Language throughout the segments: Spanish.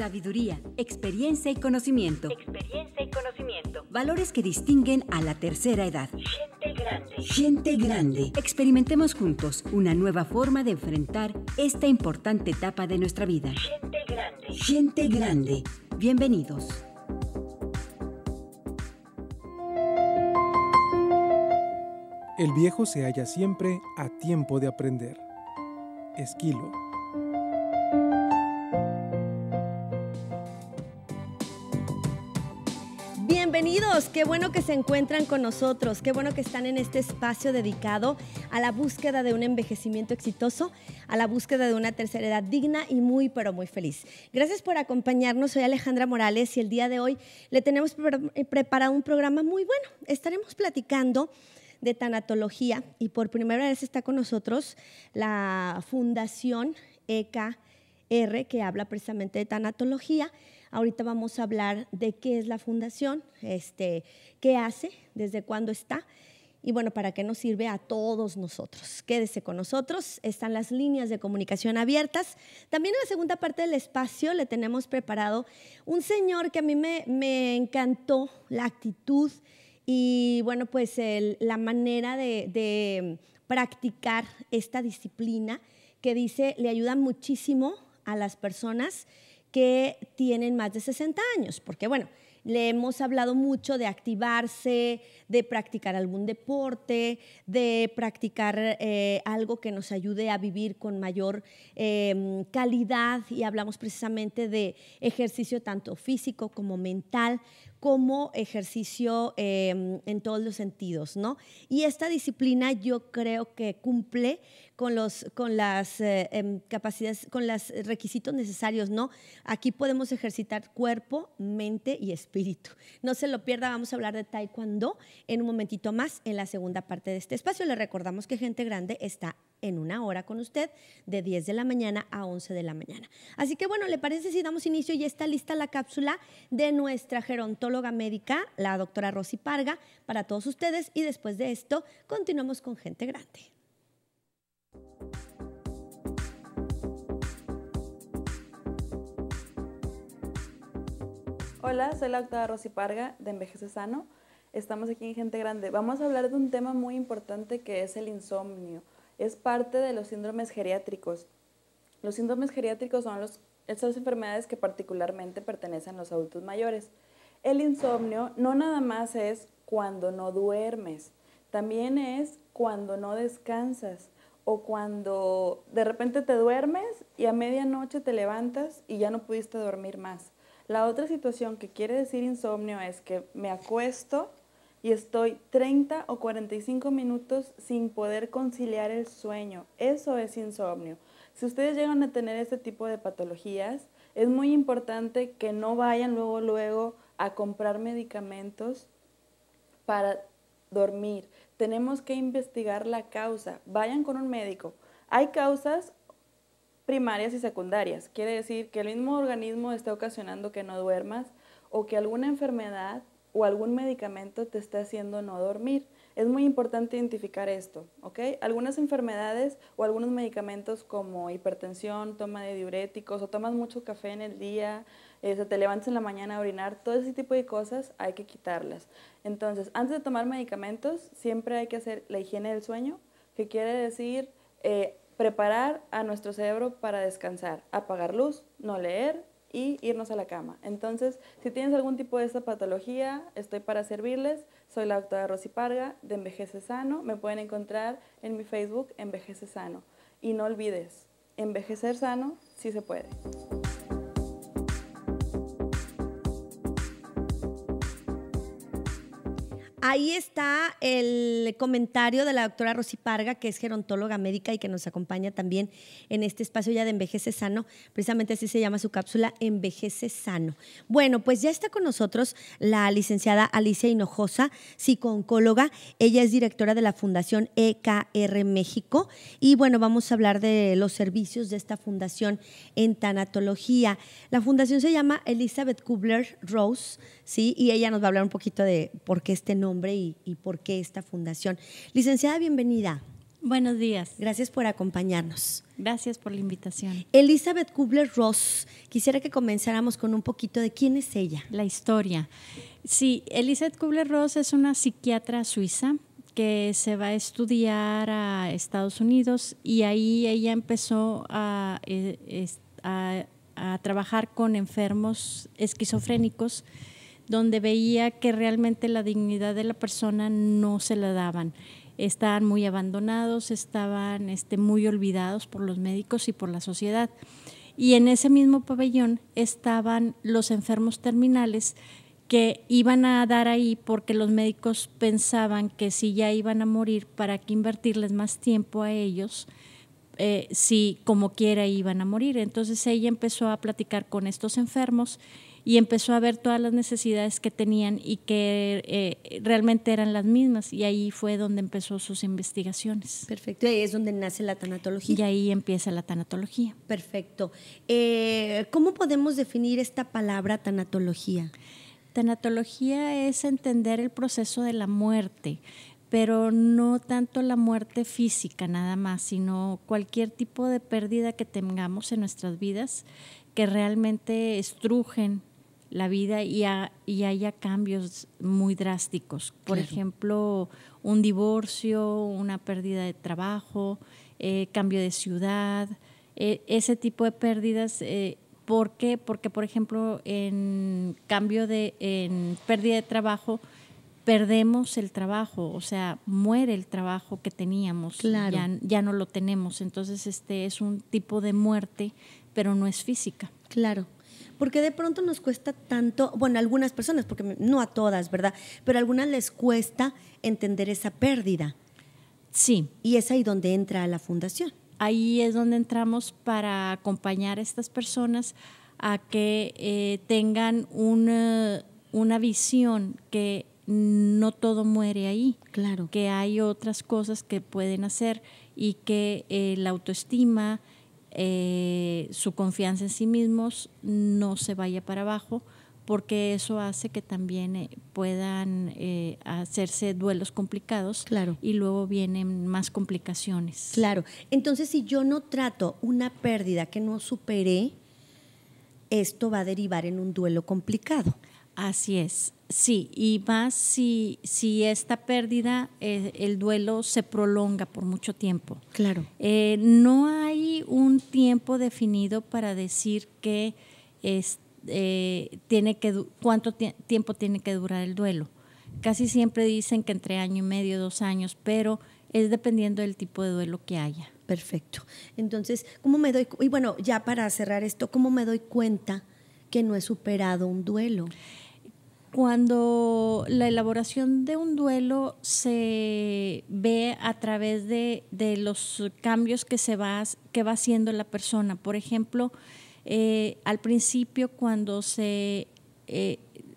Sabiduría, experiencia y conocimiento. Experiencia y conocimiento. Valores que distinguen a la tercera edad. Gente grande. Gente grande. Experimentemos juntos una nueva forma de enfrentar esta importante etapa de nuestra vida. Gente grande. Gente grande. Bienvenidos. El viejo se halla siempre a tiempo de aprender. Esquilo. bienvenidos. Qué bueno que se encuentran con nosotros. Qué bueno que están en este espacio dedicado a la búsqueda de un envejecimiento exitoso, a la búsqueda de una tercera edad digna y muy, pero muy feliz. Gracias por acompañarnos. Soy Alejandra Morales y el día de hoy le tenemos eh, preparado un programa muy bueno. Estaremos platicando de tanatología y por primera vez está con nosotros la Fundación EKR que habla precisamente de tanatología. Ahorita vamos a hablar de qué es la fundación, este, qué hace, desde cuándo está y bueno, para qué nos sirve a todos nosotros. Quédese con nosotros, están las líneas de comunicación abiertas. También en la segunda parte del espacio le tenemos preparado un señor que a mí me, encantó la actitud y bueno, pues la manera de, de practicar esta disciplina que dice le ayuda muchísimo a las personas que tienen más de 60 años, porque bueno, le hemos hablado mucho de activarse, de practicar algún deporte, de practicar eh, algo que nos ayude a vivir con mayor em, calidad y hablamos precisamente de ejercicio tanto físico como mental como ejercicio em, en todos los sentidos, ¿no? Y esta disciplina yo creo que cumple con los con las eh, em, capacidades, con los requisitos necesarios, ¿no? Aquí podemos ejercitar cuerpo, mente y espíritu. No se lo pierda, vamos a hablar de taekwondo en un momentito más en la segunda parte de este espacio. Le recordamos que gente grande está en una hora con usted de 10 de la mañana a 11 de la mañana. Así que bueno, ¿le parece si damos inicio? y está lista la cápsula de nuestra gerontóloga médica, la doctora Rosy Parga, para todos ustedes y después de esto continuamos con Gente Grande. Hola, soy la doctora Rosy Parga de Envejece Sano. Estamos aquí en Gente Grande. Vamos a hablar de un tema muy importante que es el insomnio es parte de los síndromes geriátricos. Los síndromes geriátricos son los, esas enfermedades que particularmente pertenecen a los adultos mayores. El insomnio no nada más es cuando no duermes, también es cuando no descansas o cuando de repente te duermes y a medianoche te levantas y ya no pudiste dormir más. La otra situación que quiere decir insomnio es que me acuesto y estoy 30 o 45 minutos sin poder conciliar el sueño. Eso es insomnio. Si ustedes llegan a tener este tipo de patologías, es muy importante que no vayan luego luego a comprar medicamentos para dormir. Tenemos que investigar la causa. Vayan con un médico. Hay causas primarias y secundarias. Quiere decir que el mismo organismo está ocasionando que no duermas o que alguna enfermedad o algún medicamento te está haciendo no dormir. Es muy importante identificar esto, ¿ok? Algunas enfermedades o algunos medicamentos como hipertensión, toma de diuréticos o tomas mucho café en el día, o eh, se te levantas en la mañana a orinar, todo ese tipo de cosas hay que quitarlas. Entonces, antes de tomar medicamentos, siempre hay que hacer la higiene del sueño, que quiere decir eh, preparar a nuestro cerebro para descansar, apagar luz, no leer, y irnos a la cama. Entonces, si tienes algún tipo de esta patología, estoy para servirles. Soy la doctora Rosy Parga de Envejece Sano. Me pueden encontrar en mi Facebook Envejece Sano. Y no olvides, envejecer sano sí se puede. Ahí está el comentario de la doctora Rosy Parga, que es gerontóloga médica y que nos acompaña también en este espacio ya de Envejece Sano. Precisamente así se llama su cápsula, Envejece Sano. Bueno, pues ya está con nosotros la licenciada Alicia Hinojosa, psicooncóloga. Ella es directora de la Fundación EKR México. Y bueno, vamos a hablar de los servicios de esta fundación en tanatología. La fundación se llama Elizabeth Kubler-Rose, ¿sí? Y ella nos va a hablar un poquito de por qué este nombre y, por qué esta fundación. Licenciada, bienvenida. Buenos días. Gracias por acompañarnos. Gracias por la invitación. Elizabeth Kubler-Ross, quisiera que comenzáramos con un poquito de quién es ella. La historia. Sí, Elizabeth Kubler-Ross es una psiquiatra suiza que se va a estudiar a Estados Unidos y ahí ella empezó a, eh, a, a trabajar con enfermos esquizofrénicos donde veía que realmente la dignidad de la persona no se la daban. Estaban muy abandonados, estaban este, muy olvidados por los médicos y por la sociedad. Y en ese mismo pabellón estaban los enfermos terminales que iban a dar ahí porque los médicos pensaban que si ya iban a morir, ¿para qué invertirles más tiempo a ellos? Eh, si como quiera iban a morir. Entonces ella empezó a platicar con estos enfermos y empezó a ver todas las necesidades que tenían y que eh, realmente eran las mismas. Y ahí fue donde empezó sus investigaciones. Perfecto, y ahí es donde nace la tanatología. Y ahí empieza la tanatología. Perfecto. Eh, ¿Cómo podemos definir esta palabra tanatología? Tanatología es entender el proceso de la muerte pero no tanto la muerte física nada más, sino cualquier tipo de pérdida que tengamos en nuestras vidas que realmente estrujen la vida y, haya cambios muy drásticos. Por ejemplo, un divorcio, una pérdida de trabajo, eh, cambio de ciudad, eh, ese tipo de pérdidas. Eh, ¿Por qué? Porque, por ejemplo, en cambio de pérdida de trabajo, perdemos el trabajo, o sea, muere el trabajo que teníamos, ya, ya no lo tenemos. Entonces, este es un tipo de muerte, pero no es física. Claro, porque de pronto nos cuesta tanto, bueno, a algunas personas, porque no a todas, ¿verdad? Pero a algunas les cuesta entender esa pérdida. Sí. Y es ahí donde entra la fundación. Ahí es donde entramos para acompañar a estas personas a que eh, tengan una, eh, una visión que no todo muere ahí. Claro. Que hay otras cosas que pueden hacer y que eh, la autoestima, eh, su confianza en sí mismos no se vaya para abajo, porque eso hace que también eh, puedan eh, hacerse duelos complicados claro. y luego vienen más complicaciones. Claro, entonces si yo no trato una pérdida que no superé, esto va a derivar en un duelo complicado. Así es. Sí, y más si, si esta pérdida, eh, el duelo se prolonga por mucho tiempo. Claro. Eh, no hay un tiempo definido para decir que es, eh, tiene que cuánto tiempo tiene que durar el duelo. Casi siempre dicen que entre año y medio, dos años, pero es dependiendo del tipo de duelo que haya. Perfecto. Entonces, ¿cómo me doy? Y bueno, ya para cerrar esto, ¿cómo me doy cuenta que no he superado un duelo? cuando la elaboración de un duelo se ve a través de, los cambios que se va, que va haciendo la persona. Por ejemplo, eh, al principio cuando eh,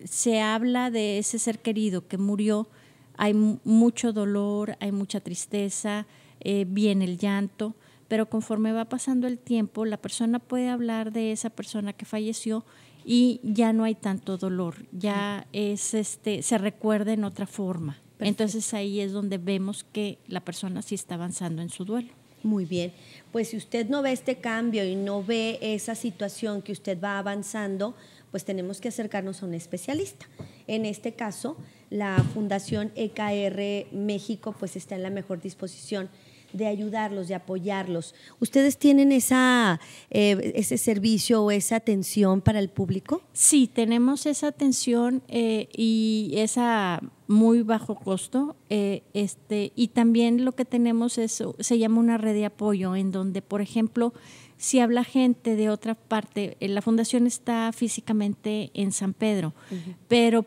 se, habla de ese ser querido que murió, hay mucho dolor, hay mucha tristeza, eh, viene el llanto, pero conforme va pasando el tiempo, la persona puede hablar de esa persona que falleció y ya no hay tanto dolor, ya es este, se recuerda en otra forma. Entonces ahí es donde vemos que la persona sí está avanzando en su duelo. Muy bien, pues si usted no ve este cambio y no ve esa situación que usted va avanzando, pues tenemos que acercarnos a un especialista. En este caso, la Fundación EKR México pues está en la mejor disposición de ayudarlos, de apoyarlos. ¿Ustedes tienen esa, eh, ese servicio o esa atención para el público? Sí, tenemos esa atención y eh, y esa muy bajo costo. Eh, este, y también lo que tenemos es, se llama una red de apoyo, en donde, por ejemplo, si habla gente de otra parte, la fundación está físicamente en San Pedro, pero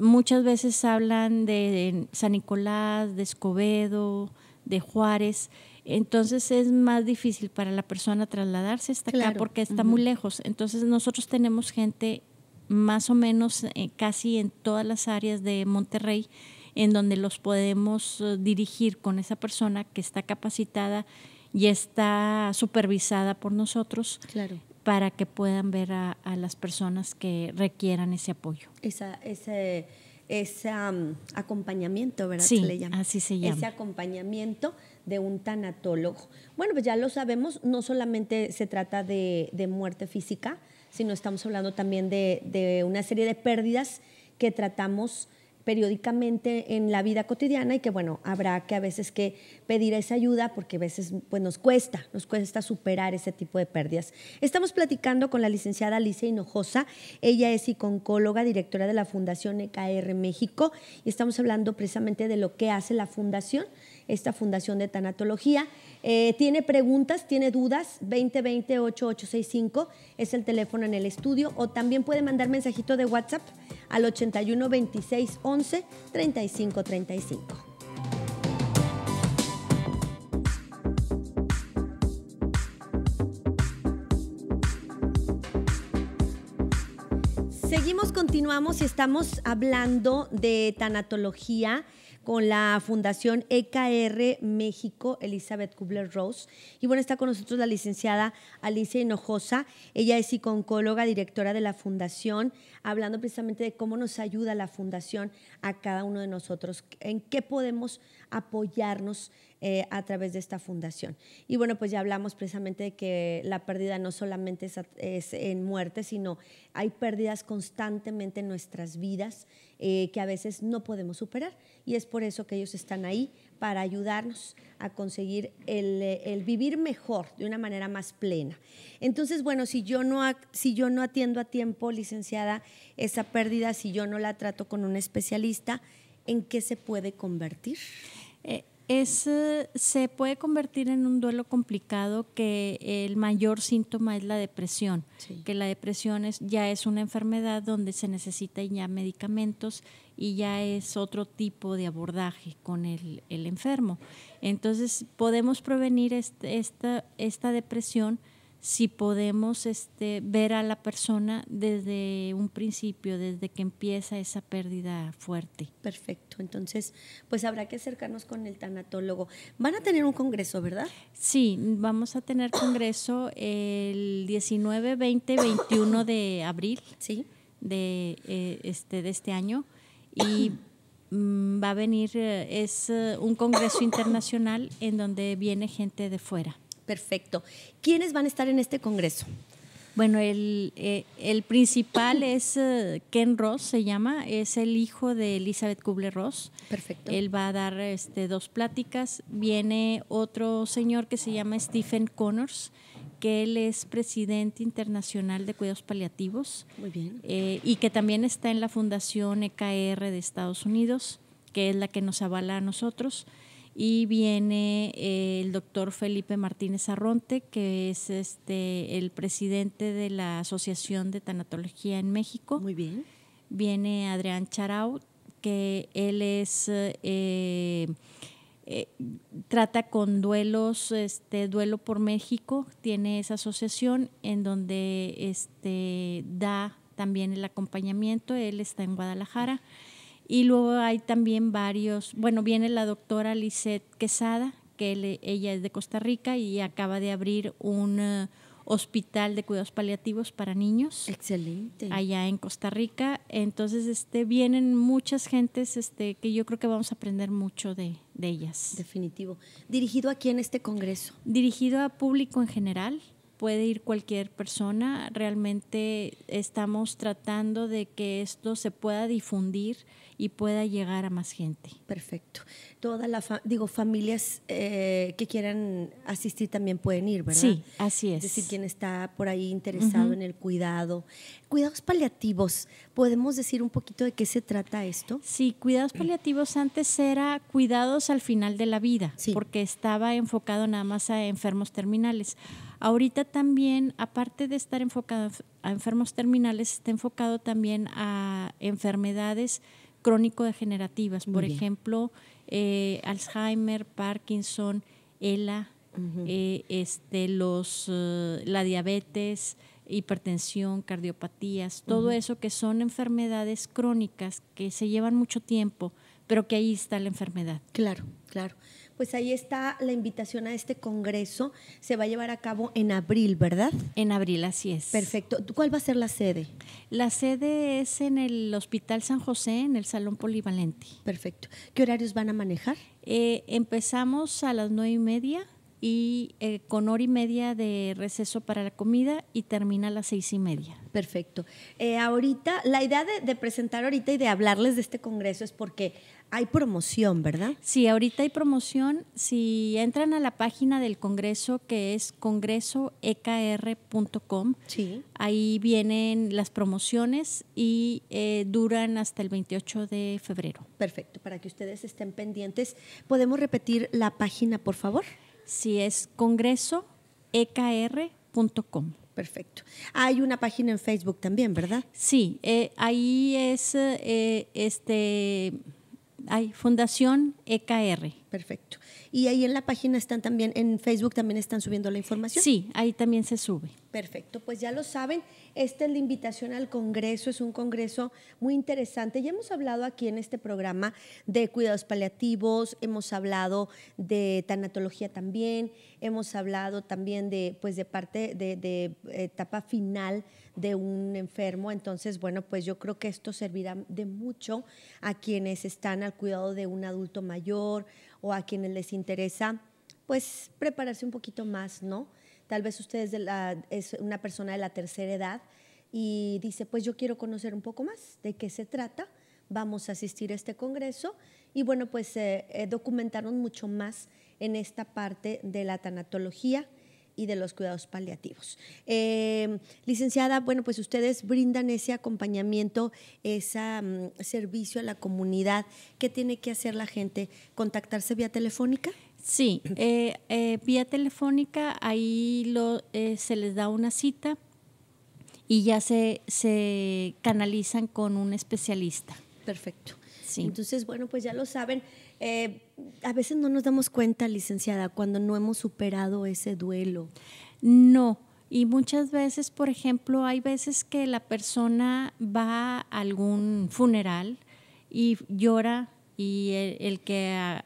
muchas veces hablan de San Nicolás, de Escobedo, de Juárez. Entonces es más difícil para la persona trasladarse hasta acá porque está muy lejos. Entonces nosotros tenemos gente más o menos eh, casi en todas las áreas de Monterrey en donde los podemos eh, dirigir con esa persona que está capacitada y está supervisada por nosotros para que puedan ver a, las personas que requieran ese apoyo. Esa, ese ese mm, acompañamiento, ¿verdad? le llama. así se llama. Ese acompañamiento de un tanatólogo. Bueno, pues ya lo sabemos, no solamente se trata de, muerte física, sino estamos hablando también de, una serie de pérdidas que tratamos periódicamente en la vida cotidiana y que bueno, habrá que a veces que pedir esa ayuda porque a veces pues nos cuesta, nos cuesta superar ese tipo de pérdidas. Estamos platicando con la licenciada Alicia Hinojosa, ella es iconcóloga, directora de la Fundación EKR México y estamos hablando precisamente de lo que hace la fundación esta Fundación de Tanatología. Eh, tiene preguntas, tiene dudas, 2020-8865 es el teléfono en el estudio o también puede mandar mensajito de WhatsApp al 81 26 Seguimos, continuamos y estamos hablando de tanatología con la Fundación EKR México, Elizabeth Kubler-Rose. Y bueno, está con nosotros la licenciada Alicia Hinojosa. Ella es psicóloga, directora de la Fundación, hablando precisamente de cómo nos ayuda la Fundación a cada uno de nosotros, en qué podemos apoyarnos eh, a través de esta fundación. Y bueno, pues ya hablamos precisamente de que la pérdida no solamente es, en muerte, sino hay pérdidas constantemente en nuestras vidas eh, que a veces no podemos superar. Y es por eso que ellos están ahí para ayudarnos a conseguir el, vivir mejor, de una manera más plena. Entonces, bueno, si yo, no, si yo no atiendo a tiempo, licenciada, esa pérdida, si yo no la trato con un especialista, ¿en qué se puede convertir? Eh, eh, se puede convertir en un duelo complicado que el mayor síntoma es la depresión, que la depresión es, ya es una enfermedad donde se necesitan ya medicamentos y ya es otro tipo de abordaje con el, enfermo. Entonces podemos prevenir este, esta, esta depresión si podemos este, ver a la persona desde un principio, desde que empieza esa pérdida fuerte. Perfecto, entonces pues habrá que acercarnos con el tanatólogo. Van a tener un congreso, ¿verdad? Sí, vamos a tener congreso el 19, 20, 21 de abril ¿Sí? de, eh, este, de este año y mm, va a venir, eh, es eh, un congreso internacional en donde viene gente de fuera. Perfecto. ¿Quiénes van a estar en este congreso? Bueno, el, eh, el principal es eh, Ken Ross, se llama, es el hijo de Elizabeth Kubler-Ross. Perfecto. Él va a dar este, dos pláticas. Viene otro señor que se llama Stephen Connors, que él es presidente internacional de cuidados paliativos. Muy bien. Eh, y que también está en la Fundación EKR de Estados Unidos, que es la que nos avala a nosotros y viene eh, el doctor Felipe Martínez Arronte, que es este el presidente de la Asociación de Tanatología en México. Muy bien. Viene Adrián Charau, que él es eh, eh, trata con duelos, este duelo por México, tiene esa asociación en donde este da también el acompañamiento, él está en Guadalajara. Y luego hay también varios, bueno, viene la doctora Lisette Quesada, que ella es de Costa Rica y acaba de abrir un eh, hospital de cuidados paliativos para niños. Excelente. Allá en Costa Rica. Entonces, este, vienen muchas gentes este, que yo creo que vamos a aprender mucho de, de ellas. Definitivo. ¿Dirigido a quién este congreso? Dirigido a público en general puede ir cualquier persona. Realmente estamos tratando de que esto se pueda difundir y pueda llegar a más gente. Perfecto. Todas las, digo, familias eh, que quieran asistir también pueden ir, ¿verdad? Sí, así es. decir, quien está por ahí interesado en el cuidado. Cuidados paliativos, ¿podemos decir un poquito de qué se trata esto? Sí, cuidados paliativos antes era cuidados al final de la vida, porque estaba enfocado nada más a enfermos terminales. Ahorita también, aparte de estar enfocado a enfermos terminales, está enfocado también a enfermedades crónico-degenerativas, por ejemplo, eh, Alzheimer, Parkinson, ELA, eh, este, los, eh, la diabetes, hipertensión, cardiopatías, todo eso que son enfermedades crónicas que se llevan mucho tiempo, pero que ahí está la enfermedad. Claro, claro pues ahí está la invitación a este congreso. Se va a llevar a cabo en abril, ¿verdad? En abril, así es. Perfecto. ¿Cuál va a ser la sede? La sede es en el Hospital San José, en el Salón Polivalente. Perfecto. ¿Qué horarios van a manejar? Eh, empezamos a las nueve y media y eh, con hora y media de receso para la comida y termina a las seis y media. Perfecto. Eh, ahorita, la idea de, presentar ahorita y de hablarles de este congreso es porque hay promoción, ¿verdad? Sí, ahorita hay promoción. Si entran a la página del Congreso, que es congresoekr.com, sí. ahí vienen las promociones y eh, duran hasta el 28 de febrero. Perfecto, para que ustedes estén pendientes. ¿Podemos repetir la página, por favor? Sí, es congresoekr.com. Perfecto. Hay una página en Facebook también, ¿verdad? Sí, eh, ahí es eh, este hay Fundación EKR. Perfecto. Y ahí en la página están también, en Facebook también están subiendo la información. Sí, ahí también se sube. Perfecto, pues ya lo saben, esta es la invitación al Congreso, es un Congreso muy interesante. Ya hemos hablado aquí en este programa de cuidados paliativos, hemos hablado de tanatología también, hemos hablado también de, pues de parte de, de etapa final de un enfermo. Entonces, bueno, pues yo creo que esto servirá de mucho a quienes están al cuidado de un adulto mayor o a quienes les interesa, pues prepararse un poquito más, ¿no? Tal vez usted es, una persona de la tercera edad y dice, pues yo quiero conocer un poco más de qué se trata, vamos a asistir a este congreso y bueno, pues documentarnos eh, eh, documentaron mucho más en esta parte de la tanatología y de los cuidados paliativos. Em, licenciada, bueno, pues ustedes brindan ese acompañamiento, ese mm, servicio a la comunidad. ¿Qué tiene que hacer la gente? ¿Contactarse vía telefónica? Sí, eh, eh, vía telefónica ahí lo, eh, se les da una cita y ya se, se canalizan con un especialista. Perfecto. Sí. Entonces, bueno, pues ya lo saben. a veces no nos damos cuenta, licenciada, cuando no hemos superado ese duelo. No, y muchas veces, por ejemplo, hay veces que la persona va a algún funeral y llora y el que ah,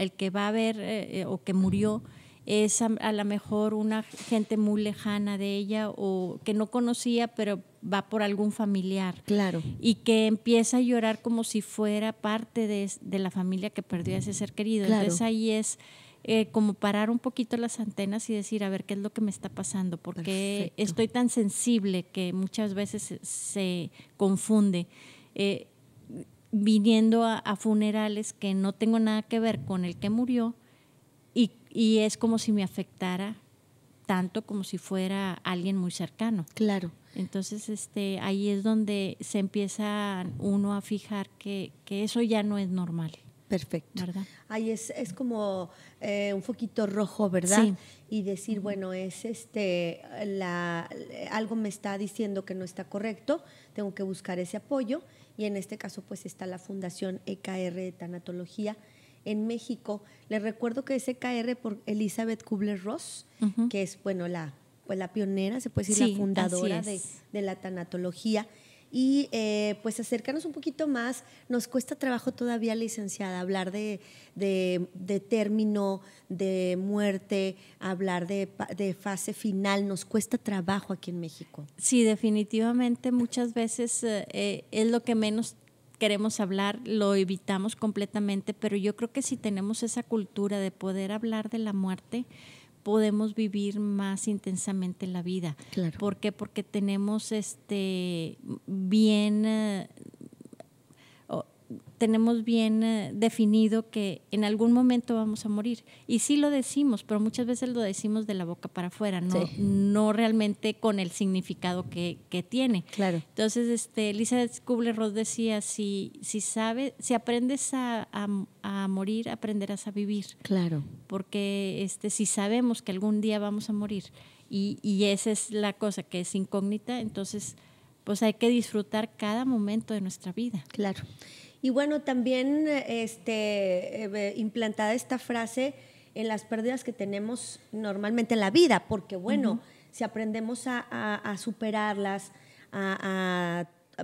el que va a ver eh, eh, o que murió es a, lo mejor una gente muy lejana de ella o que no conocía, pero va por algún familiar. Claro. Y que empieza a llorar como si fuera parte de, la familia que perdió a ese ser querido. Entonces ahí es eh, como parar un poquito las antenas y decir, a ver, ¿qué es lo que me está pasando? Porque qué estoy tan sensible que muchas veces se, confunde viniendo a, funerales que no tengo nada que ver con el que murió y, y, es como si me afectara tanto como si fuera alguien muy cercano. Claro. Entonces, este, ahí es donde se empieza uno a fijar que, eso ya no es normal. Perfecto. ¿verdad? Ahí es, es como eh, un foquito rojo, ¿verdad? Y decir, bueno, es este, la, algo me está diciendo que no está correcto, tengo que buscar ese apoyo y en este caso pues está la Fundación EKR de Tanatología en México. Les recuerdo que es EKR por Elizabeth Kubler-Ross, que es bueno la, pues, la pionera, se puede decir la fundadora de, de la tanatología y eh, pues acercarnos un poquito más. Nos cuesta trabajo todavía, licenciada, hablar de, de, término, de muerte, hablar de, de, fase final. Nos cuesta trabajo aquí en México. Sí, definitivamente muchas veces eh, eh, es lo que menos queremos hablar, lo evitamos completamente, pero yo creo que si tenemos esa cultura de poder hablar de la muerte, podemos vivir más intensamente la vida. ¿Por qué? Porque tenemos este bien eh, tenemos bien eh, definido que en algún momento vamos a morir. Y sí lo decimos, pero muchas veces lo decimos de la boca para afuera, no, no realmente con el significado que, tiene. Claro. Entonces, este, Elizabeth Kubler-Ross decía, si, si, sabe, si aprendes a, morir, aprenderás a vivir. Claro. Porque este, si sabemos que algún día vamos a morir y, y esa es la cosa que es incógnita, entonces pues hay que disfrutar cada momento de nuestra vida. Claro. Y bueno, también este, eh, implantada esta frase en las pérdidas que tenemos normalmente en la vida, porque bueno, si aprendemos a superarlas, a,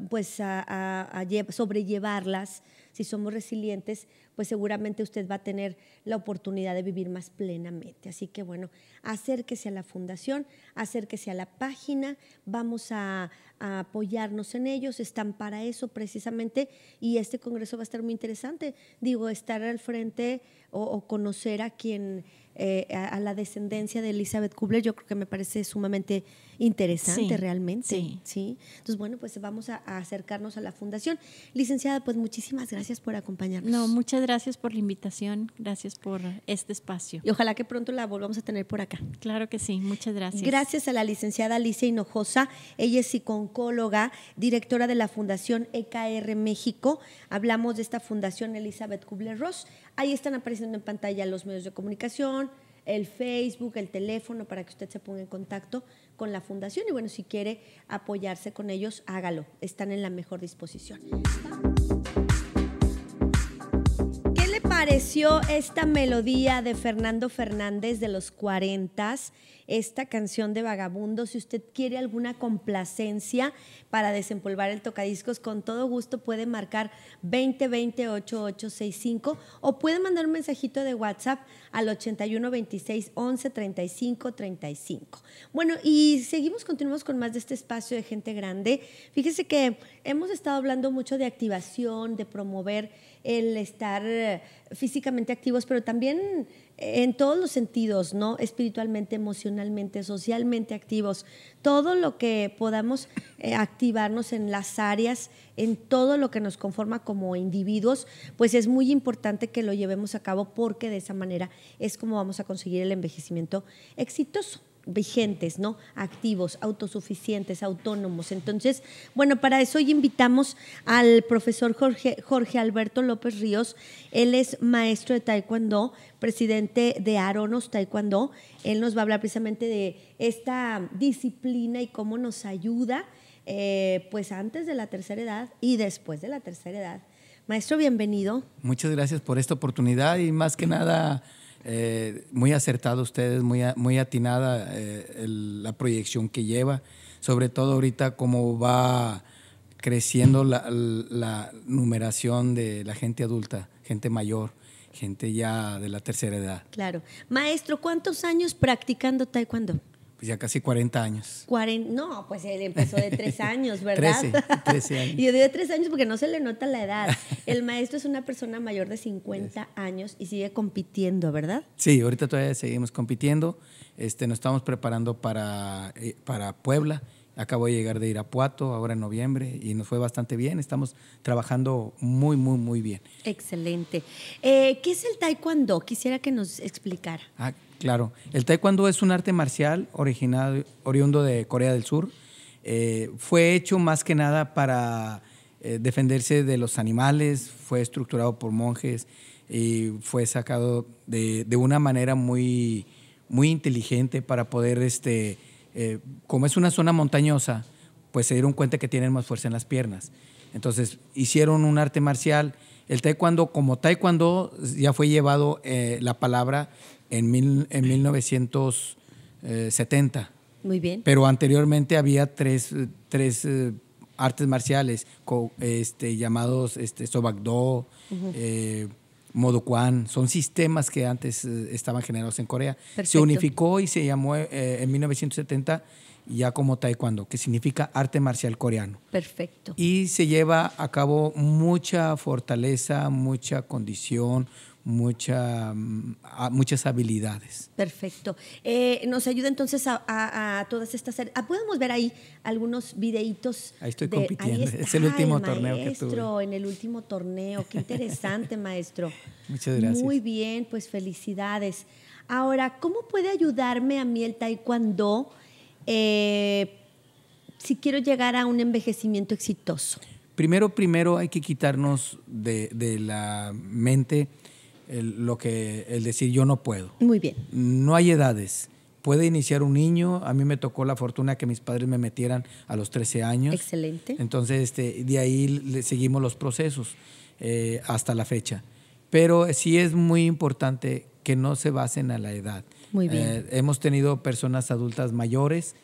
pues a, sobrellevarlas, si somos resilientes, pues seguramente usted va a tener la oportunidad de vivir más plenamente. Así que bueno, acérquese a la fundación, acérquese a la página, vamos a, apoyarnos en ellos, están para eso precisamente y este congreso va a estar muy interesante. Digo, estar al frente o, conocer a quien, eh, a, a, la descendencia de Elizabeth Kubler, yo creo que me parece sumamente interesante realmente. Sí. Entonces, bueno, pues vamos a, acercarnos a la fundación. Licenciada, pues muchísimas gracias por acompañarnos. No, muchas gracias por la invitación, gracias por este espacio. Y ojalá que pronto la volvamos a tener por acá. Claro que sí, muchas gracias. Gracias a la licenciada Alicia Hinojosa, ella es psicooncóloga, directora de la Fundación EKR México. Hablamos de esta fundación Elizabeth Kubler-Ross. Ahí están apareciendo en pantalla los medios de comunicación, el Facebook, el teléfono para que usted se ponga en contacto con la fundación y bueno, si quiere apoyarse con ellos, hágalo. Están en la mejor disposición. Apareció esta melodía de Fernando Fernández de los 40? Esta canción de Vagabundo, si usted quiere alguna complacencia para desempolvar el tocadiscos, con todo gusto puede marcar 2020-8865 o puede mandar un mensajito de WhatsApp al 81-26-11-35-35. Bueno, y seguimos, continuamos con más de este espacio de gente grande. Fíjese que hemos estado hablando mucho de activación, de promover el estar eh, físicamente activos, pero también en todos los sentidos, ¿no? Espiritualmente, emocionalmente, socialmente activos. Todo lo que podamos eh, activarnos en las áreas, en todo lo que nos conforma como individuos, pues es muy importante que lo llevemos a cabo porque de esa manera es como vamos a conseguir el envejecimiento exitoso vigentes, ¿no? Activos, autosuficientes, autónomos. Entonces, bueno, para eso hoy invitamos al profesor Jorge, Alberto López Ríos. Él es maestro de Taekwondo, presidente de Aronos Taekwondo. Él nos va a hablar precisamente de esta disciplina y cómo nos ayuda, eh, pues antes de la tercera edad y después de la tercera edad. Maestro, bienvenido. Muchas gracias por esta oportunidad y más que nada eh, muy acertado ustedes, muy, muy atinada eh, la proyección que lleva, sobre todo ahorita cómo va creciendo la, numeración de la gente adulta, gente mayor, gente ya de la tercera edad. Claro. Maestro, ¿cuántos años practicando taekwondo? pues ya casi 40 años. no, pues él empezó de tres años, ¿verdad? 13, 13 años. y yo digo de 3 años porque no se le nota la edad. El maestro es una persona mayor de 50 años y sigue compitiendo, ¿verdad? Sí, ahorita todavía seguimos compitiendo. Este, nos estamos preparando para, eh, para Puebla. Acabo de llegar de Irapuato ahora en noviembre y nos fue bastante bien. Estamos trabajando muy, muy, muy bien. Excelente. Eh, ¿Qué es el taekwondo? Quisiera que nos explicara. Ah, Claro, el taekwondo es un arte marcial originado, oriundo de Corea del Sur. Eh, fue hecho más que nada para eh, defenderse de los animales, fue estructurado por monjes y fue sacado de, una manera muy, muy inteligente para poder, este, eh, como es una zona montañosa, pues se dieron cuenta que tienen más fuerza en las piernas. Entonces hicieron un arte marcial. El taekwondo, como taekwondo, ya fue llevado la palabra en, 1970. Eh, Muy bien. Pero anteriormente había tres, eh, artes marciales este, llamados este, Sobakdo, eh, Son sistemas que antes estaban generados en Corea. Se unificó y se llamó en 1970 ya como taekwondo, que significa arte marcial coreano. Perfecto. Y se lleva a cabo mucha fortaleza, mucha condición, mucha, mm, muchas habilidades. Perfecto. Eh, nos ayuda entonces a, todas estas... ¿ah, podemos ver ahí algunos videitos. Ahí estoy compitiendo. es el último torneo maestro, en el último torneo. Qué interesante, maestro. Muchas gracias. Muy bien, pues felicidades. Ahora, ¿cómo puede ayudarme a mí el taekwondo eh, si quiero llegar a un envejecimiento exitoso? Primero, primero hay que quitarnos de, de la mente el, lo que, el decir yo no puedo. Muy bien. No hay edades. Puede iniciar un niño. A mí me tocó la fortuna que mis padres me metieran a los 13 años. Excelente. Entonces, este, de ahí seguimos los procesos eh, hasta la fecha. Pero sí es muy importante que no se basen a la edad. Muy bien. Eh, hemos tenido personas adultas mayores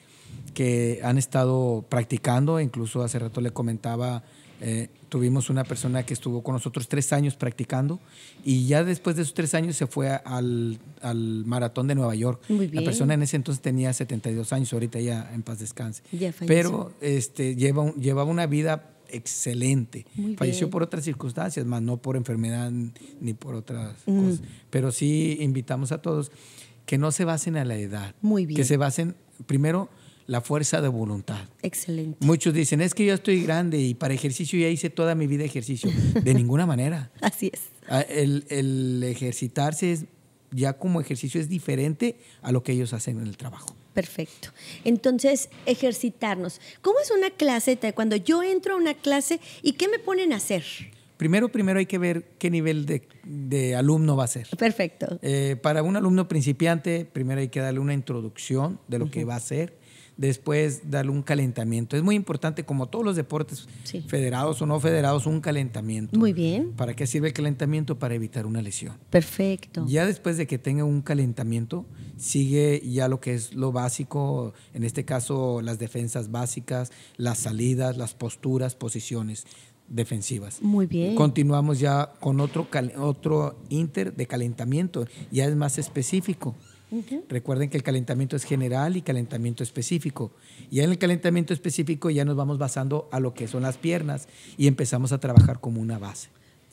que han estado practicando, incluso hace rato le comentaba eh, tuvimos una persona que estuvo con nosotros tres años practicando y ya después de esos tres años se fue al, al maratón de Nueva York. La persona en ese entonces tenía 72 años, ahorita ya en paz descanse. Ya Pero este, lleva, llevaba una vida excelente. Falleció por otras circunstancias, más no por enfermedad ni por otras mm. cosas. Pero sí invitamos a todos que no se basen a la edad. Muy bien. Que se basen primero la fuerza de voluntad. Excelente. Muchos dicen, es que yo estoy grande y para ejercicio ya hice toda mi vida ejercicio. De ninguna manera. Así es. Ah, el, ejercitarse es, ya como ejercicio es diferente a lo que ellos hacen en el trabajo. Perfecto. Entonces, ejercitarnos. ¿Cómo es una clase cuando yo entro a una clase y qué me ponen a hacer? Primero, primero hay que ver qué nivel de, alumno va a ser. Perfecto. Eh, para un alumno principiante, primero hay que darle una introducción de lo que va a ser después darle un calentamiento. Es muy importante, como todos los deportes, federados o no federados, un calentamiento. Muy bien. ¿Para qué sirve el calentamiento? Para evitar una lesión. Perfecto. Ya después de que tenga un calentamiento, sigue ya lo que es lo básico, en este caso las defensas básicas, las salidas, las posturas, posiciones defensivas. Muy bien. Continuamos ya con otro, otro inter de calentamiento, ya es más específico. Recuerden que el calentamiento es general y calentamiento específico. Y en el calentamiento específico ya nos vamos basando a lo que son las piernas y empezamos a trabajar como una base.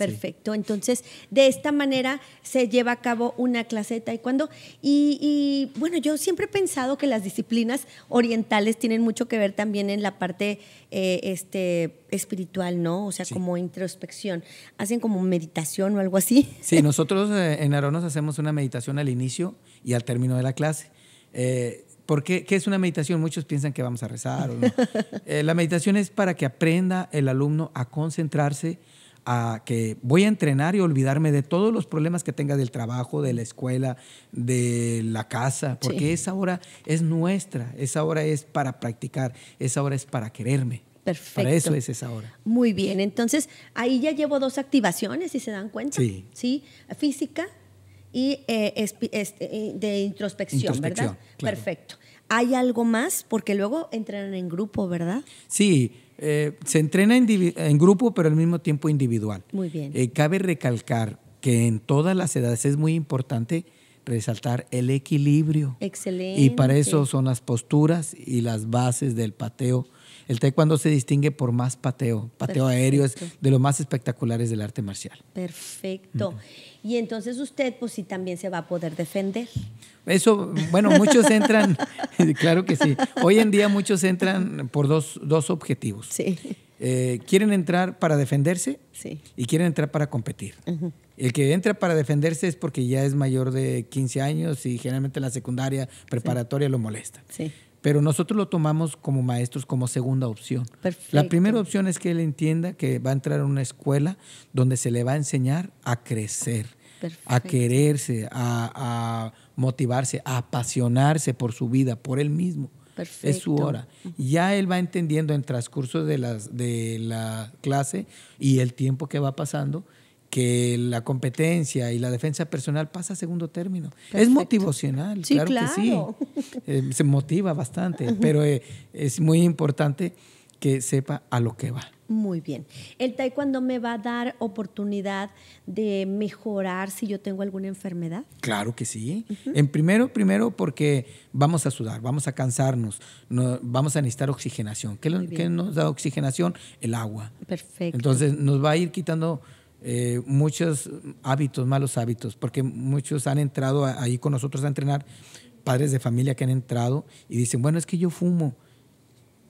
Perfecto. Entonces, de esta manera se lleva a cabo una clase de taekwondo. Y, y, bueno, yo siempre he pensado que las disciplinas orientales tienen mucho que ver también en la parte eh, este, espiritual, ¿no? O sea, como introspección. ¿Hacen como meditación o algo así? Sí, nosotros eh, en Aronos hacemos una meditación al inicio y al término de la clase. Eh, ¿Por qué? ¿Qué es una meditación? Muchos piensan que vamos a rezar. O no. la meditación es para que aprenda el alumno a concentrarse a que voy a entrenar y olvidarme de todos los problemas que tenga del trabajo, de la escuela, de la casa, porque esa hora es nuestra, esa hora es para practicar, esa hora es para quererme. Perfecto. Para eso es esa hora. Muy bien, entonces ahí ya llevo dos activaciones, si se dan cuenta. Sí. Física y eh, este, eh, de introspección, ¿verdad? Perfecto hay algo más, porque luego entrenan en grupo, ¿verdad? Sí, eh, se entrena en grupo, pero al mismo tiempo individual. Muy bien. Eh, cabe recalcar que en todas las edades es muy importante resaltar el equilibrio. Excelente. Y para eso son las posturas y las bases del pateo el taekwondo se distingue por más pateo. Pateo aéreo es de los más espectaculares del arte marcial. Perfecto. Y entonces usted, pues sí, también se va a poder defender. Eso, bueno, muchos entran, claro que sí. Hoy en día muchos entran por dos, dos objetivos. Sí. Eh, quieren entrar para defenderse sí. y quieren entrar para competir. El que entra para defenderse es porque ya es mayor de 15 años y generalmente la secundaria preparatoria lo molesta. Sí. Pero nosotros lo tomamos como maestros como segunda opción. La primera opción es que él entienda que va a entrar a una escuela donde se le va a enseñar a crecer, a quererse, a, motivarse, a apasionarse por su vida, por él mismo. Es su hora. Ya él va entendiendo en transcurso de, de la clase y el tiempo que va pasando que la competencia y la defensa personal pasa a segundo término. Es motivacional, claro, que sí. Eh, se motiva bastante, pero eh, es muy importante que sepa a lo que va. Muy bien. El taekwondo me va a dar oportunidad de mejorar si yo tengo alguna enfermedad. Claro que sí. En primero, primero porque vamos a sudar, vamos a cansarnos, vamos a necesitar oxigenación. ¿Qué, ¿Qué, nos da oxigenación? El agua. Perfecto. Entonces nos va a ir quitando eh, muchos hábitos, malos hábitos, porque muchos han entrado ahí con nosotros a entrenar, padres de familia que han entrado y dicen, bueno, es que yo fumo,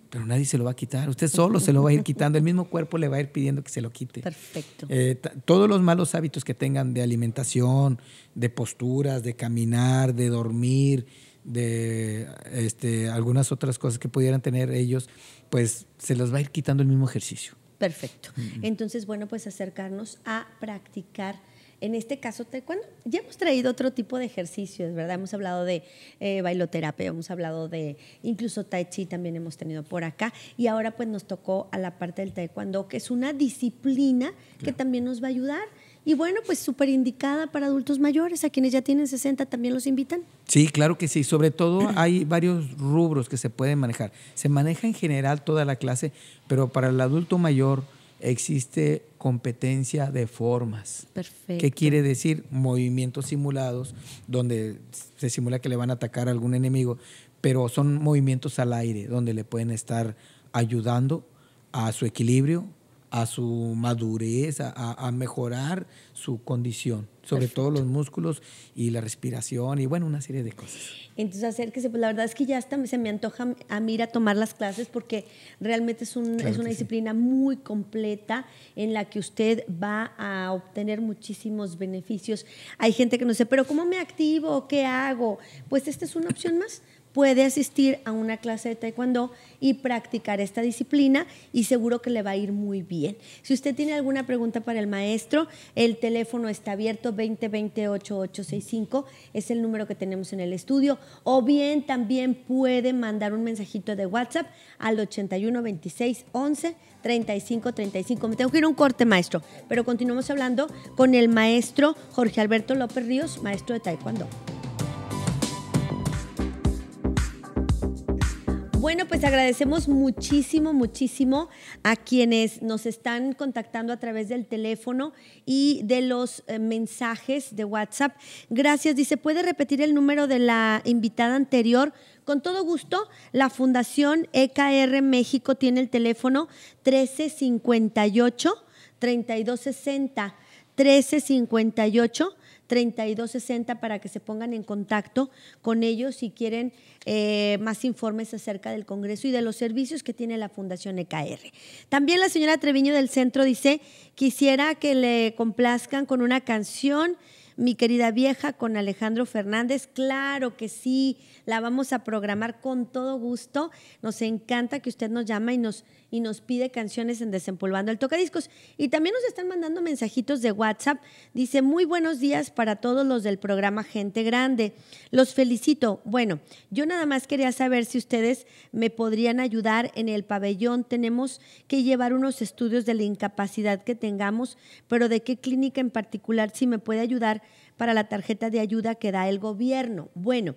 pero nadie se lo va a quitar, usted solo se lo va a ir quitando, el mismo cuerpo le va a ir pidiendo que se lo quite. Perfecto. Eh, todos los malos hábitos que tengan de alimentación, de posturas, de caminar, de dormir, de este, algunas otras cosas que pudieran tener ellos, pues se los va a ir quitando el mismo ejercicio. Perfecto. Entonces, bueno, pues acercarnos a practicar. En este caso, taekwondo. Ya hemos traído otro tipo de ejercicios, ¿verdad? Hemos hablado de eh, bailoterapia, hemos hablado de incluso tai chi también hemos tenido por acá. Y ahora pues nos tocó a la parte del taekwondo, que es una disciplina que también nos va a ayudar y bueno, pues súper indicada para adultos mayores, a quienes ya tienen 60 también los invitan. Sí, claro que sí. Sobre todo hay varios rubros que se pueden manejar. Se maneja en general toda la clase, pero para el adulto mayor existe competencia de formas. Perfecto. ¿Qué quiere decir? Movimientos simulados, donde se simula que le van a atacar algún enemigo, pero son movimientos al aire, donde le pueden estar ayudando a su equilibrio, a su madurez, a, a mejorar su condición, sobre todo los músculos y la respiración y bueno, una serie de cosas. Entonces acérquese, pues la verdad es que ya se me antoja a mí ir a tomar las clases porque realmente es, un, es una disciplina muy completa en la que usted va a obtener muchísimos beneficios. Hay gente que no sé, pero ¿cómo me activo? ¿Qué hago? Pues esta es una opción más puede asistir a una clase de taekwondo y practicar esta disciplina y seguro que le va a ir muy bien. Si usted tiene alguna pregunta para el maestro, el teléfono está abierto 28 865 es el número que tenemos en el estudio, o bien también puede mandar un mensajito de WhatsApp al 81 26 11 35 Me tengo que ir a un corte, maestro, pero continuamos hablando con el maestro Jorge Alberto López Ríos, maestro de taekwondo. Bueno, pues agradecemos muchísimo, muchísimo a quienes nos están contactando a través del teléfono y de los eh, mensajes de WhatsApp. Gracias. Dice, ¿puede repetir el número de la invitada anterior? Con todo gusto, la Fundación EKR México tiene el teléfono 1358 3260. 1358 3260 para que se pongan en contacto con ellos si quieren eh, más informes acerca del Congreso y de los servicios que tiene la Fundación EKR. También la señora Treviño del Centro dice, quisiera que le complazcan con una canción mi querida vieja con Alejandro Fernández. Claro que sí, la vamos a programar con todo gusto. Nos encanta que usted nos llama y nos, y nos pide canciones en Desempolvando el Tocadiscos. Y también nos están mandando mensajitos de WhatsApp. Dice, muy buenos días para todos los del programa Gente Grande. Los felicito. Bueno, yo nada más quería saber si ustedes me podrían ayudar en el pabellón. Tenemos que llevar unos estudios de la incapacidad que tengamos, pero de qué clínica en particular, si me puede ayudar para la tarjeta de ayuda que da el gobierno. Bueno,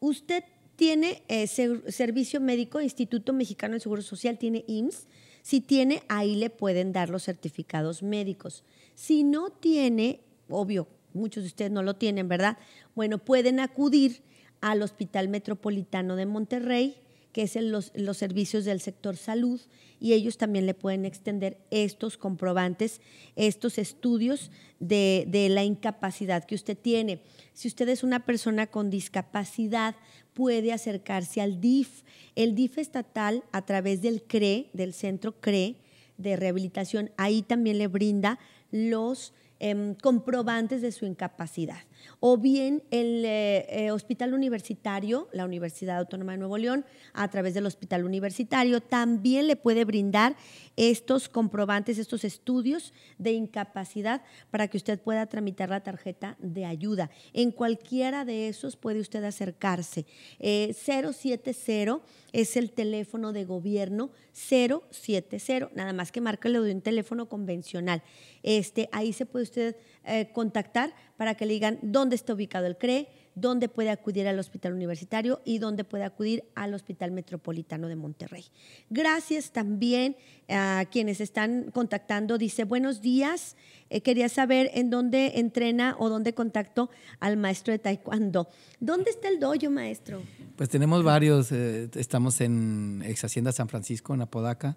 usted tiene eh, servicio médico, Instituto Mexicano del Seguro Social, tiene IMSS. Si tiene, ahí le pueden dar los certificados médicos. Si no tiene, obvio, muchos de ustedes no lo tienen, ¿verdad? Bueno, pueden acudir al Hospital Metropolitano de Monterrey, que es los, servicios del sector salud, y ellos también le pueden extender estos comprobantes, estos estudios de, de, la incapacidad que usted tiene. Si usted es una persona con discapacidad, puede acercarse al DIF. El DIF estatal, a través del CRE, del Centro CRE de Rehabilitación, ahí también le brinda los Em, comprobantes de su incapacidad. O bien el eh, eh, hospital universitario, la Universidad Autónoma de Nuevo León, a través del hospital universitario, también le puede brindar estos comprobantes, estos estudios de incapacidad para que usted pueda tramitar la tarjeta de ayuda. En cualquiera de esos puede usted acercarse. 070 eh, es el teléfono de gobierno 070, nada más que lo de un teléfono convencional. Este, ahí se puede usted eh, contactar para que le digan dónde está ubicado el CRE, dónde puede acudir al hospital universitario y dónde puede acudir al hospital metropolitano de Monterrey. Gracias también a quienes están contactando. Dice, buenos días, eh, quería saber en dónde entrena o dónde contacto al maestro de Taekwondo. ¿Dónde está el dojo, maestro? Pues tenemos varios. Eh, estamos en Ex Hacienda San Francisco, en Apodaca.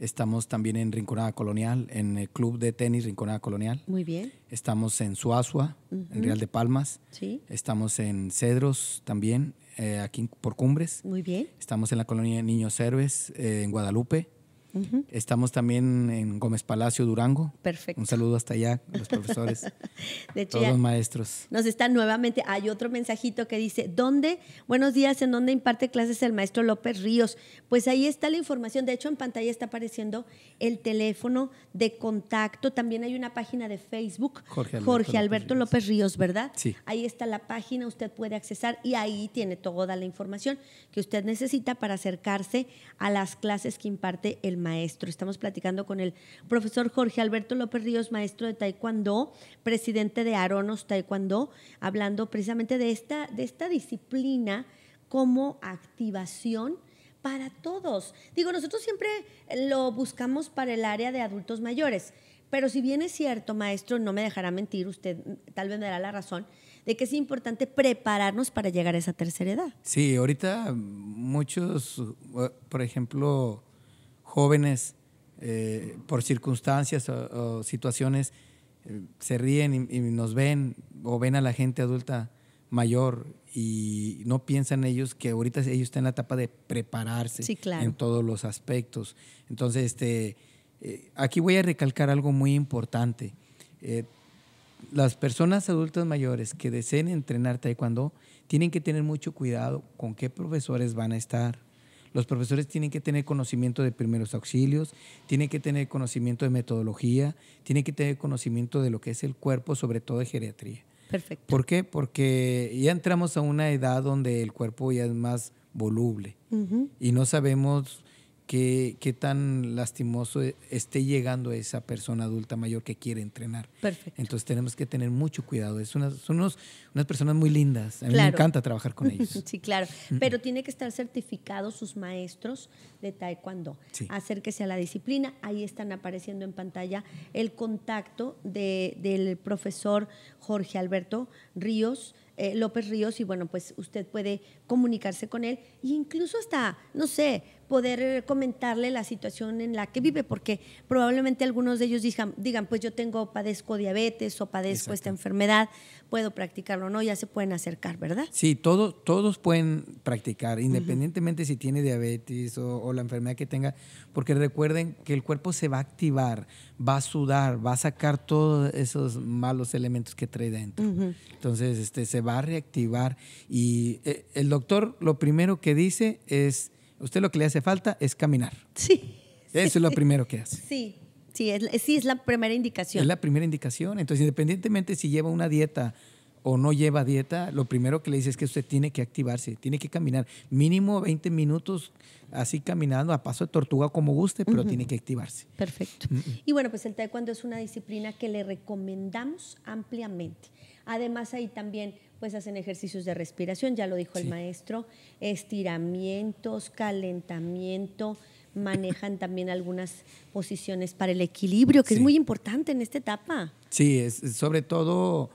Estamos también en Rinconada Colonial, en el Club de Tenis Rinconada Colonial. Muy bien. Estamos en Suazua, en Real de Palmas. Sí. Estamos en Cedros también, eh, aquí por Cumbres. Muy bien. Estamos en la colonia Niños Cerves, eh, en Guadalupe. Estamos también en Gómez Palacio, Durango. Perfecto. Un saludo hasta allá, los profesores, de hecho, todos los maestros. Nos están nuevamente, hay otro mensajito que dice, ¿dónde? Buenos días, ¿en dónde imparte clases el maestro López Ríos? Pues ahí está la información, de hecho en pantalla está apareciendo el teléfono de contacto, también hay una página de Facebook, Jorge Alberto, López, Ríos. ¿verdad? Sí. Ahí está la página, usted puede accesar y ahí tiene toda la información que usted necesita para acercarse a las clases que imparte el maestro. Estamos platicando con el profesor Jorge Alberto López Ríos, maestro de Taekwondo, presidente de Aronos Taekwondo, hablando precisamente de esta, de esta disciplina como activación para todos. Digo, nosotros siempre lo buscamos para el área de adultos mayores, pero si bien es cierto, maestro, no me dejará mentir, usted tal vez me dará la razón, de que es importante prepararnos para llegar a esa tercera edad. Sí, ahorita muchos, por ejemplo, jóvenes eh, por circunstancias o, situaciones eh, se ríen y, nos ven o ven a la gente adulta mayor y no piensan ellos que ahorita ellos están en la etapa de prepararse en todos los aspectos. Entonces, este, eh, aquí voy a recalcar algo muy importante. las personas adultas mayores que deseen entrenar taekwondo tienen que tener mucho cuidado con qué profesores van a estar los profesores tienen que tener conocimiento de primeros auxilios, tienen que tener conocimiento de metodología, tienen que tener conocimiento de lo que es el cuerpo, sobre todo de geriatría. Perfecto. ¿Por qué? Porque ya entramos a una edad donde el cuerpo ya es más voluble y no sabemos qué, tan lastimoso e, esté llegando esa persona adulta mayor que quiere entrenar. Perfecto. Entonces tenemos que tener mucho cuidado. son unas personas muy lindas. A mí me encanta trabajar con ellos. sí, claro. Pero tiene que estar certificados sus maestros de taekwondo. Sí. Acérquese a la disciplina. Ahí están apareciendo en pantalla el contacto del profesor Jorge Alberto Ríos. Eh, López Ríos y bueno, pues usted puede comunicarse con él e incluso hasta, no sé, poder eh, comentarle la situación en la que vive, porque probablemente algunos de ellos digan, digan pues yo tengo, padezco diabetes o padezco esta enfermedad, puedo practicarlo, ¿no? Ya se pueden acercar, ¿verdad? Sí, todo, todos pueden practicar, independientemente si tiene diabetes o, la enfermedad que tenga, porque recuerden que el cuerpo se va a activar, va a sudar, va a sacar todos esos malos elementos que trae dentro. Entonces, este, se va a reactivar y eh, el doctor lo primero que dice es Usted lo que le hace falta es caminar. Sí. Eso es lo primero que hace. Sí, sí es, sí, es la primera indicación. Es la primera indicación. Entonces, independientemente si lleva una dieta o no lleva dieta, lo primero que le dice es que usted tiene que activarse, tiene que caminar mínimo 20 minutos así caminando a paso de tortuga como guste, pero tiene que activarse. Perfecto. Y bueno, pues el taekwondo es una disciplina que le recomendamos ampliamente. Además ahí también pues hacen ejercicios de respiración, ya lo dijo el maestro, estiramientos, calentamiento, manejan también algunas posiciones para el equilibrio, que es muy importante en esta etapa. Sí, es sobre todo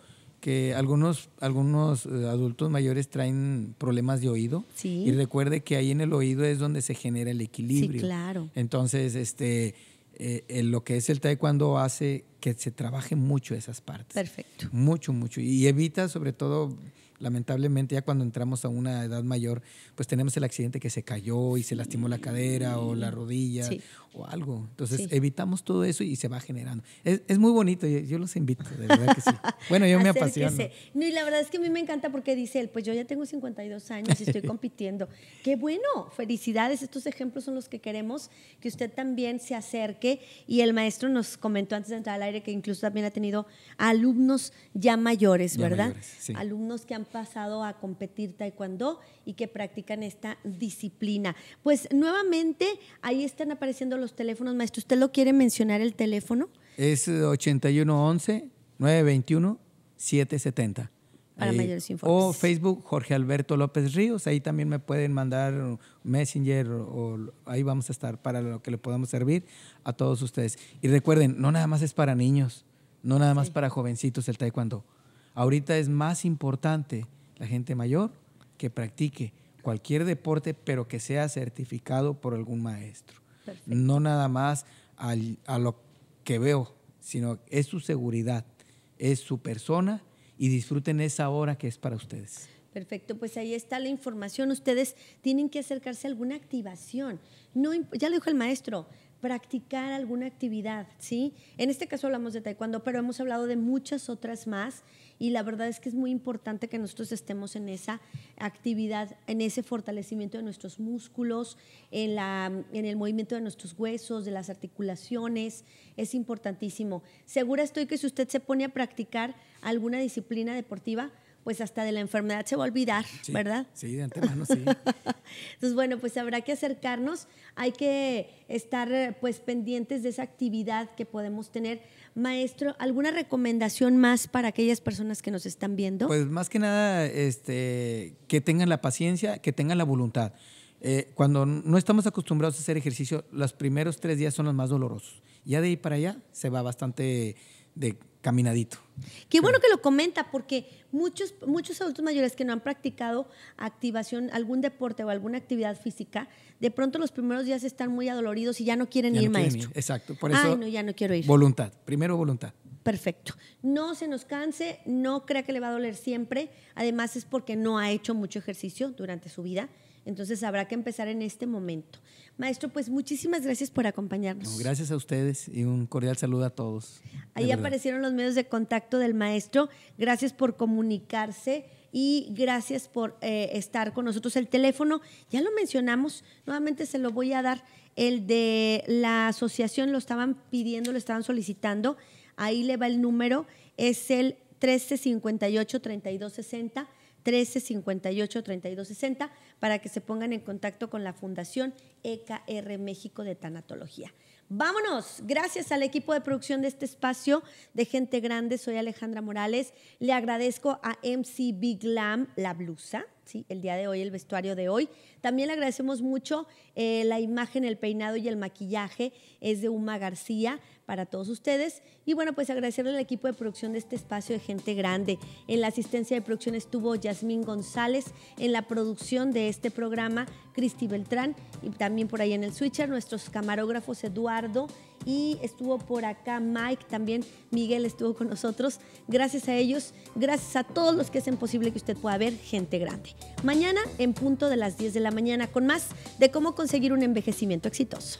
que algunos, algunos eh, adultos mayores traen problemas de oído. Y recuerde que ahí en el oído es donde se genera el equilibrio. claro. Entonces, este, eh, lo que es el taekwondo hace que se trabaje mucho esas partes. Perfecto. Mucho, mucho. Y evita sobre todo lamentablemente ya cuando entramos a una edad mayor, pues tenemos el accidente que se cayó y se lastimó la cadera o la rodilla sí o algo. Entonces evitamos todo eso y se va generando. Es, muy bonito, yo, los invito, de verdad que sí. Bueno, yo me apasiono. No, y la verdad es que a mí me encanta porque dice él, pues yo ya tengo 52 años y estoy compitiendo. Qué bueno, felicidades, estos ejemplos son los que queremos que usted también se acerque. Y el maestro nos comentó antes de entrar al aire que incluso también ha tenido alumnos ya mayores, ¿verdad? Alumnos que han pasado a competir taekwondo y que practican esta disciplina. Pues nuevamente ahí están apareciendo los los teléfonos, maestro? ¿Usted lo quiere mencionar el teléfono? Es 8111-921-770. Eh, para mayores informes. O Facebook Jorge Alberto López Ríos, ahí también me pueden mandar un Messenger o, ahí vamos a estar para lo que le podamos servir a todos ustedes. Y recuerden, no nada más es para niños, no nada más para jovencitos el taekwondo. Ahorita es más importante la gente mayor que practique cualquier deporte, pero que sea certificado por algún maestro. No nada más a lo que veo, sino es su seguridad, es su persona y disfruten esa hora que es para ustedes. Perfecto, pues ahí está la información. Ustedes tienen que acercarse a alguna activación. No, ya lo dijo el maestro, practicar alguna actividad, ¿sí? En este caso hablamos de taekwondo, pero hemos hablado de muchas otras más y la verdad es que es muy importante que nosotros estemos en esa actividad, en ese fortalecimiento de nuestros músculos, en, en el movimiento de nuestros huesos, de las articulaciones, es importantísimo. Segura estoy que si usted se pone a practicar alguna disciplina deportiva, pues hasta de la enfermedad se va a olvidar, ¿verdad? Sí, de antemano, sí. Entonces, bueno, pues habrá que acercarnos, hay que estar eh, pues pendientes de esa actividad que podemos tener. Maestro, ¿alguna recomendación más para aquellas personas que nos están viendo? Pues más que nada, este, que tengan la paciencia, que tengan la voluntad. Eh, cuando no estamos acostumbrados a hacer ejercicio, los primeros tres días son los más dolorosos. Ya de ahí para allá se va bastante de caminadito. Qué bueno que lo comenta, porque muchos, muchos adultos mayores que no han practicado activación, algún deporte o alguna actividad física, de pronto los primeros días están muy adoloridos y ya no quieren ir, maestro. Exacto, por eso. no, ya no quiero ir. Voluntad, primero voluntad. Perfecto. No se nos canse, no crea que le va a doler siempre. Además, es porque no ha hecho mucho ejercicio durante su vida. Entonces, habrá que empezar en este momento. Maestro, pues muchísimas gracias por acompañarnos. gracias a ustedes y un cordial saludo a todos. Ahí aparecieron los medios de contacto del maestro. Gracias por comunicarse y gracias por eh, estar con nosotros. El teléfono, ya lo mencionamos, nuevamente se lo voy a dar. El de la asociación lo estaban pidiendo, lo estaban solicitando. Ahí le va el número, es el 1358-3260. 13 58 32 60 para que se pongan en contacto con la Fundación EKR México de Tanatología. Vámonos, gracias al equipo de producción de este espacio de Gente Grande, soy Alejandra Morales, le agradezco a MC Big Lam la blusa, ¿sí? el día de hoy, el vestuario de hoy. También le agradecemos mucho eh, la imagen, el peinado y el maquillaje, es de Uma García para todos ustedes. Y bueno, pues agradecerle al equipo de producción de este espacio de gente grande. En la asistencia de producción estuvo Yasmín González, en la producción de este programa Cristi Beltrán y también por ahí en el switcher nuestros camarógrafos Eduardo y estuvo por acá Mike también, Miguel estuvo con nosotros. Gracias a ellos, gracias a todos los que hacen posible que usted pueda ver gente grande. Mañana en punto de las 10 de la mañana con más de cómo conseguir un envejecimiento exitoso.